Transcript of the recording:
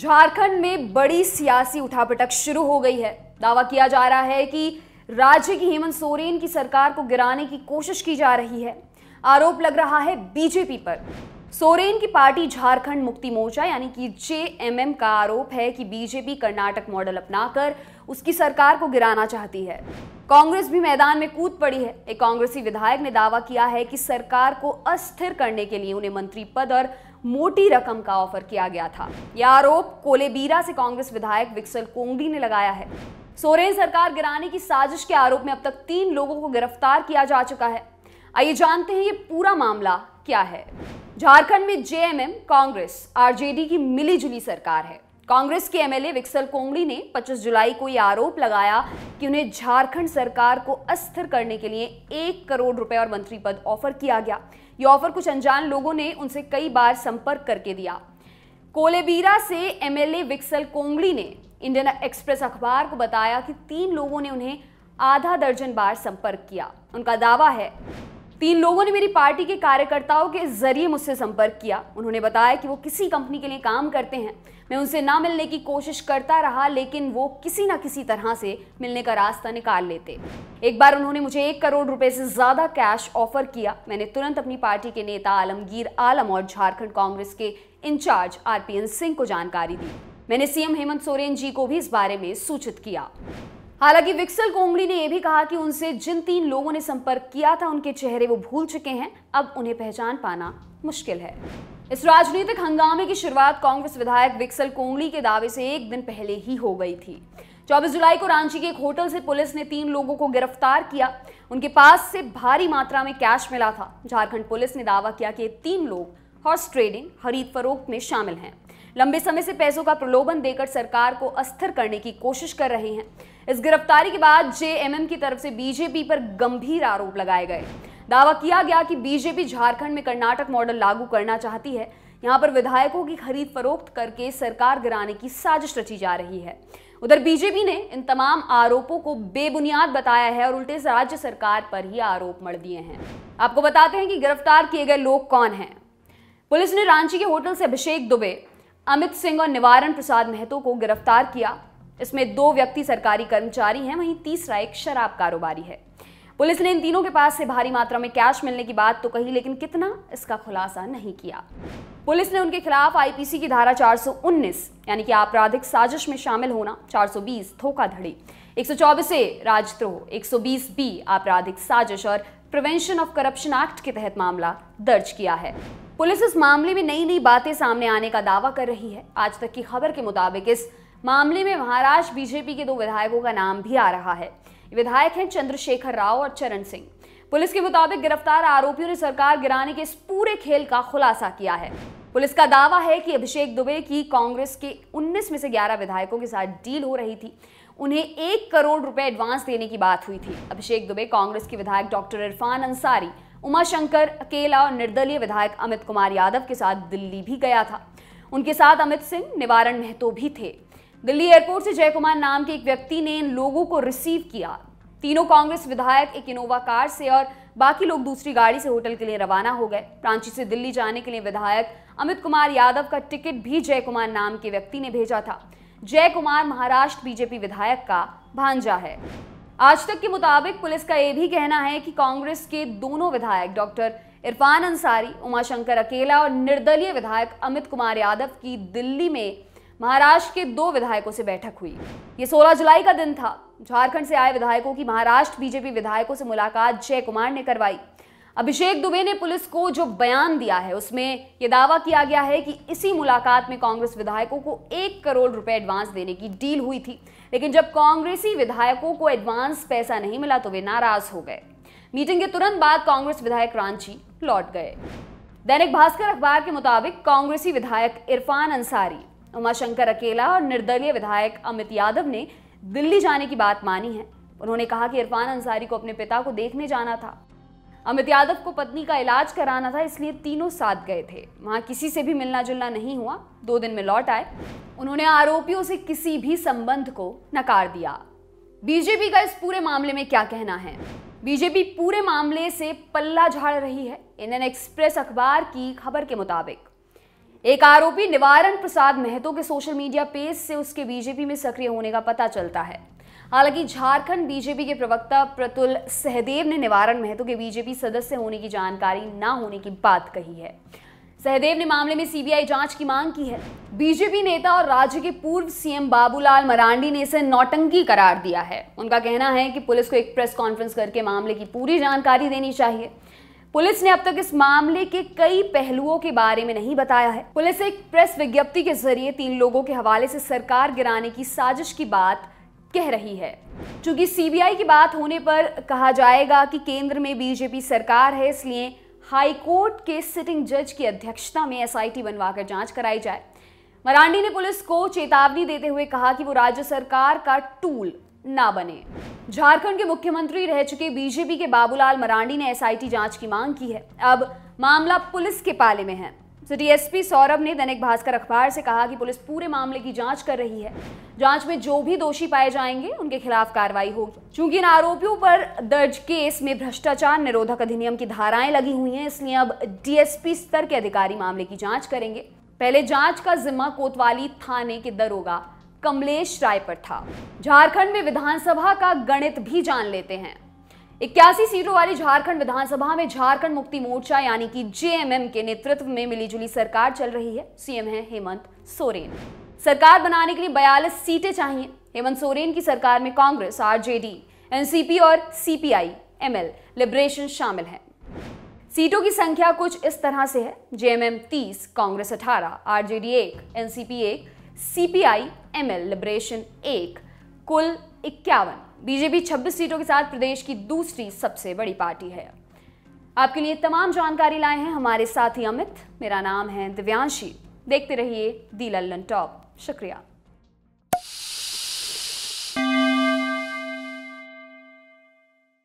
झारखंड में बड़ी सियासी उठापटक शुरू हो गई है दावा किया जा रहा है कि राज्य की हेमंत सोरेन की सरकार को गिराने की कोशिश की जा रही है आरोप लग रहा है बीजेपी पर सोरेन की पार्टी झारखंड मुक्ति मोर्चा यानी कि जेएमएम का आरोप है कि बीजेपी कर्नाटक मॉडल अपनाकर उसकी सरकार को गिराना चाहती है कांग्रेस भी मैदान में कूद पड़ी है एक कांग्रेसी विधायक ने दावा किया है कि सरकार को अस्थिर करने के लिए उन्हें मंत्री पद और मोटी रकम का ऑफर किया गया था यह आरोप कोलेबीरा से कांग्रेस विधायक विक्सल कोंगड़ी ने लगाया है सोरेन सरकार गिराने की साजिश के आरोप में अब तक तीन लोगों को गिरफ्तार किया जा चुका है आइए जानते हैं ये पूरा मामला क्या है झारखंड में जेएमएम कांग्रेस आरजेडी की मिलीजुली सरकार है कांग्रेस के एमएलए विक्सल कोंगड़ी ने 25 जुलाई को यह आरोप लगाया कि उन्हें झारखंड सरकार को अस्थिर करने के लिए एक करोड़ रुपए और मंत्री पद ऑफर किया गया ये ऑफर कुछ अनजान लोगों ने उनसे कई बार संपर्क करके दिया कोलेबीरा से एमएलए विक्सल कोंगड़ी ने इंडियन एक्सप्रेस अखबार को बताया कि तीन लोगों ने उन्हें आधा दर्जन बार संपर्क किया उनका दावा है तीन लोगों ने मेरी पार्टी के कार्यकर्ताओं के जरिए मुझसे संपर्क किया उन्होंने बताया कि वो किसी कंपनी के लिए काम करते हैं मैं उनसे ना मिलने की कोशिश करता रहा लेकिन वो किसी ना किसी तरह से मिलने का रास्ता निकाल लेते एक बार उन्होंने मुझे एक करोड़ रुपए से ज्यादा कैश ऑफर किया मैंने तुरंत अपनी पार्टी के नेता आलमगीर आलम और झारखंड कांग्रेस के इंचार्ज एन सिंह को जानकारी दी मैंने सीएम हेमंत सोरेन जी को भी इस बारे में सूचित किया हालांकि विक्सल कोंगड़ी ने यह भी कहा कि उनसे जिन तीन लोगों ने संपर्क किया था उनके चेहरे वो भूल चुके हैं अब उन्हें पहचान पाना मुश्किल है इस राजनीतिक हंगामे की शुरुआत कांग्रेस विधायक विक्सल कोंगड़ी के दावे से एक दिन पहले ही हो गई थी 24 जुलाई को रांची के एक होटल से पुलिस ने तीन लोगों को गिरफ्तार किया उनके पास से भारी मात्रा में कैश मिला था झारखंड पुलिस ने दावा किया कि तीन लोग हॉर्स ट्रेडिंग खरीद फरोख्त में शामिल हैं लंबे समय से पैसों का प्रलोभन देकर सरकार को अस्थिर करने की कोशिश कर रहे हैं इस गिरफ्तारी के बाद जेएमएम की तरफ से बीजेपी पर गंभीर आरोप लगाए गए दावा किया गया कि बीजेपी झारखंड में कर्नाटक मॉडल लागू करना चाहती है यहां पर विधायकों की खरीद फरोख्त करके सरकार गिराने की साजिश रची जा रही है उधर बीजेपी ने इन तमाम आरोपों को बेबुनियाद बताया है और उल्टे राज्य सरकार पर ही आरोप मढ़ दिए हैं आपको बताते हैं कि गिरफ्तार किए गए लोग कौन हैं पुलिस ने रांची के होटल से अभिषेक दुबे अमित सिंह और निवारण प्रसाद महतो को गिरफ्तार किया इसमें दो व्यक्ति सरकारी कर्मचारी हैं वहीं तीसरा एक शराब कारोबारी है पुलिस ने इन तीनों के पास से भारी मात्रा में कैश मिलने की बात तो कही लेकिन कितना इसका खुलासा नहीं किया पुलिस ने उनके खिलाफ आईपीसी की धारा 419 यानी कि आपराधिक साजिश में शामिल होना 420 धोखाधड़ी 124 ए राजद्रोह एक बी आपराधिक साजिश और प्रिवेंशन ऑफ करप्शन एक्ट के तहत मामला दर्ज किया है पुलिस इस मामले में नई नई बातें सामने आने का दावा कर रही है आज तक की खबर के मुताबिक इस मामले में महाराष्ट्र बीजेपी के दो विधायकों का नाम भी आ रहा है विधायक हैं चंद्रशेखर राव और चरण सिंह पुलिस के मुताबिक गिरफ्तार आरोपियों ने सरकार गिराने के इस पूरे खेल का खुलासा किया है पुलिस का दावा है कि अभिषेक दुबे की कांग्रेस के 19 में से 11 विधायकों के साथ डील हो रही थी उन्हें एक करोड़ रुपए एडवांस देने की बात हुई थी अभिषेक दुबे कांग्रेस के विधायक डॉक्टर इरफान अंसारी उमाशंकर अकेला और निर्दलीय विधायक अमित कुमार यादव के साथ दिल्ली भी गया था उनके साथ अमित सिंह निवारण महतो भी थे दिल्ली एयरपोर्ट से जयकुमार नाम के एक व्यक्ति ने इन लोगों को रिसीव किया तीनों कांग्रेस विधायक एक इनोवा कार से और बाकी लोग दूसरी गाड़ी से होटल के लिए रवाना हो गए रांची से दिल्ली जाने के लिए विधायक अमित कुमार यादव का टिकट भी जयकुमार नाम के व्यक्ति ने भेजा था जयकुमार महाराष्ट्र बीजेपी विधायक का भांजा है आज तक के मुताबिक पुलिस का यह भी कहना है कि कांग्रेस के दोनों विधायक डॉक्टर इरफान अंसारी उमाशंकर अकेला और निर्दलीय विधायक अमित कुमार यादव की दिल्ली में महाराष्ट्र के दो विधायकों से बैठक हुई ये 16 जुलाई का दिन था झारखंड से आए विधायकों की महाराष्ट्र बीजेपी विधायकों से मुलाकात जय कुमार ने करवाई अभिषेक दुबे ने पुलिस को जो बयान दिया है उसमें यह दावा किया गया है कि इसी मुलाकात में कांग्रेस विधायकों को एक करोड़ रुपए एडवांस देने की डील हुई थी लेकिन जब कांग्रेसी विधायकों को एडवांस पैसा नहीं मिला तो वे नाराज हो गए मीटिंग के तुरंत बाद कांग्रेस विधायक रांची लौट गए दैनिक भास्कर अखबार के मुताबिक कांग्रेसी विधायक इरफान अंसारी उमाशंकर अकेला और निर्दलीय विधायक अमित यादव ने दिल्ली जाने की बात मानी है उन्होंने कहा कि इरफान अंसारी को अपने पिता को देखने जाना था अमित यादव को पत्नी का इलाज कराना था इसलिए तीनों साथ गए थे वहां किसी से भी मिलना जुलना नहीं हुआ दो दिन में लौट आए उन्होंने आरोपियों से किसी भी संबंध को नकार दिया बीजेपी का इस पूरे मामले में क्या कहना है बीजेपी पूरे मामले से पल्ला झाड़ रही है इंडियन एक्सप्रेस अखबार की खबर के मुताबिक एक आरोपी निवारण प्रसाद महतो के सोशल मीडिया पेज से उसके बीजेपी में सक्रिय होने का पता चलता है हालांकि झारखंड बीजेपी के प्रवक्ता प्रतुल सहदेव ने निवारण महतो के बीजेपी सदस्य होने की जानकारी ना होने की बात कही है सहदेव ने मामले में सीबीआई जांच की मांग की है बीजेपी नेता और राज्य के पूर्व सीएम बाबूलाल मरांडी ने इसे नौटंकी करार दिया है उनका कहना है कि पुलिस को एक प्रेस कॉन्फ्रेंस करके मामले की पूरी जानकारी देनी चाहिए पुलिस ने अब तक इस मामले के कई पहलुओं के बारे में नहीं बताया है पुलिस एक प्रेस विज्ञप्ति के जरिए तीन लोगों के हवाले से सरकार गिराने की साजिश की बात कह रही है चूंकि सीबीआई की बात होने पर कहा जाएगा कि केंद्र में बीजेपी सरकार है इसलिए हाईकोर्ट के सिटिंग जज की अध्यक्षता में एसआईटी बनवाकर जांच कराई जाए मरांडी ने पुलिस को चेतावनी देते हुए कहा कि वो राज्य सरकार का टूल ना बने झारखंड के मुख्यमंत्री रह चुके बीजेपी के बाबूलाल मरांडी ने एसआईटी जांच की मांग की है अब मामला पुलिस के पाले में है सिटी एसपी सौरभ ने दैनिक भास्कर अखबार से कहा कि पुलिस पूरे मामले की जांच कर रही है जांच में जो भी दोषी पाए जाएंगे उनके खिलाफ कार्रवाई होगी चूंकि इन आरोपियों पर दर्ज केस में भ्रष्टाचार निरोधक अधिनियम की धाराएं लगी हुई हैं इसलिए अब डीएसपी स्तर के अधिकारी मामले की जांच करेंगे पहले जांच का जिम्मा कोतवाली थाने के दरोगा कमलेश राय पर था झारखंड में विधानसभा का गणित भी जान लेते हैं इक्यासी सीटों वाली झारखंड विधानसभा में झारखंड मुक्ति मोर्चा यानी कि जेएमएम के नेतृत्व में मिलीजुली सरकार चल रही है सीएम है हेमंत सोरेन सरकार बनाने के लिए बयालीस सीटें चाहिए हेमंत सोरेन की सरकार में कांग्रेस आरजेडी एनसीपी और सीपीआई एमएल लिबरेशन शामिल है सीटों की संख्या कुछ इस तरह से है JMM 30, Congress 18, RJD 1, NCP 1, CPI ML liberation एक कुल इक्यावन बीजेपी 26 सीटों के साथ प्रदेश की दूसरी सबसे बड़ी पार्टी है आपके लिए तमाम जानकारी लाए हैं हमारे साथी अमित मेरा नाम है दिव्यांशी देखते रहिए दी लल्लन टॉप शुक्रिया